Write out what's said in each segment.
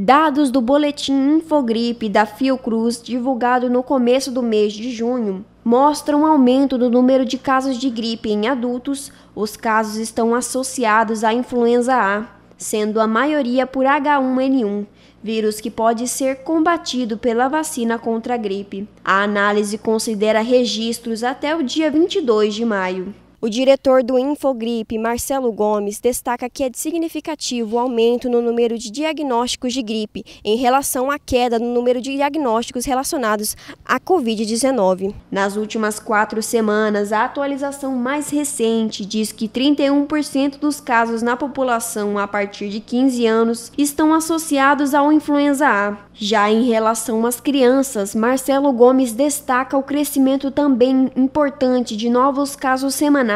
Dados do boletim Infogripe da Fiocruz, divulgado no começo do mês de junho, mostram um aumento no número de casos de gripe em adultos. Os casos estão associados à influenza A, sendo a maioria por H1N1, vírus que pode ser combatido pela vacina contra a gripe. A análise considera registros até o dia 22 de maio. O diretor do Infogripe, Marcelo Gomes, destaca que é significativo o aumento no número de diagnósticos de gripe em relação à queda no número de diagnósticos relacionados à Covid-19. Nas últimas quatro semanas, a atualização mais recente diz que 31% dos casos na população a partir de 15 anos estão associados ao influenza A. Já em relação às crianças, Marcelo Gomes destaca o crescimento também importante de novos casos semanais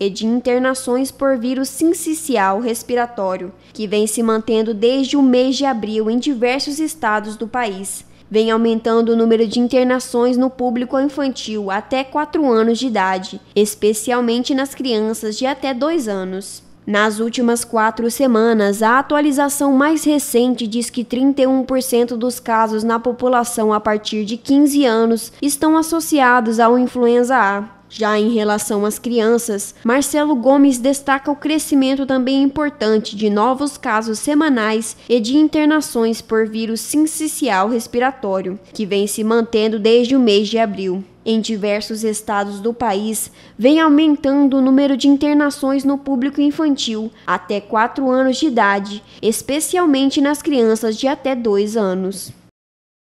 e de internações por vírus sincicial respiratório, que vem se mantendo desde o mês de abril em diversos estados do país. Vem aumentando o número de internações no público infantil até 4 anos de idade, especialmente nas crianças de até 2 anos. Nas últimas quatro semanas, a atualização mais recente diz que 31% dos casos na população a partir de 15 anos estão associados ao influenza A. Já em relação às crianças, Marcelo Gomes destaca o crescimento também importante de novos casos semanais e de internações por vírus sincicial respiratório, que vem se mantendo desde o mês de abril. Em diversos estados do país, vem aumentando o número de internações no público infantil até 4 anos de idade, especialmente nas crianças de até 2 anos.